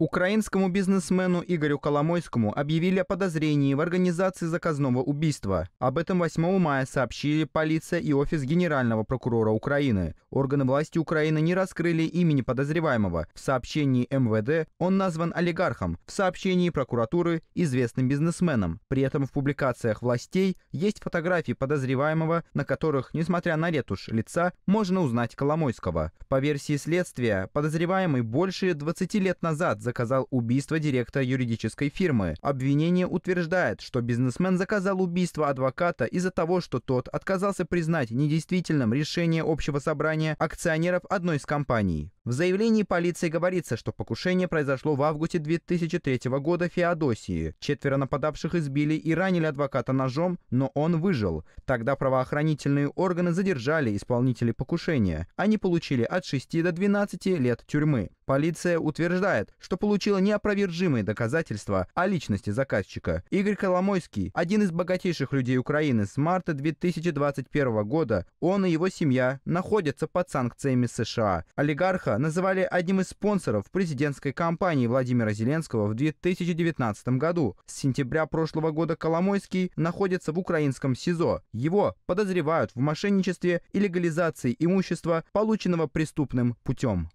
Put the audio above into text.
Украинскому бизнесмену Игорю Коломойскому объявили о подозрении в организации заказного убийства. Об этом 8 мая сообщили полиция и офис генерального прокурора Украины. Органы власти Украины не раскрыли имени подозреваемого. В сообщении МВД он назван олигархом, в сообщении прокуратуры – известным бизнесменом. При этом в публикациях властей есть фотографии подозреваемого, на которых, несмотря на ретушь лица, можно узнать Коломойского. По версии следствия, подозреваемый больше 20 лет назад заказал убийство директора юридической фирмы. Обвинение утверждает, что бизнесмен заказал убийство адвоката из-за того, что тот отказался признать недействительным решение общего собрания акционеров одной из компаний. В заявлении полиции говорится, что покушение произошло в августе 2003 года в Феодосии. Четверо нападавших избили и ранили адвоката ножом, но он выжил. Тогда правоохранительные органы задержали исполнителей покушения. Они получили от 6 до 12 лет тюрьмы. Полиция утверждает, что получила неопровержимые доказательства о личности заказчика. Игорь Коломойский – один из богатейших людей Украины с марта 2021 года. Он и его семья находятся под санкциями США. Олигарха называли одним из спонсоров президентской кампании Владимира Зеленского в 2019 году. С сентября прошлого года Коломойский находится в украинском СИЗО. Его подозревают в мошенничестве и легализации имущества, полученного преступным путем.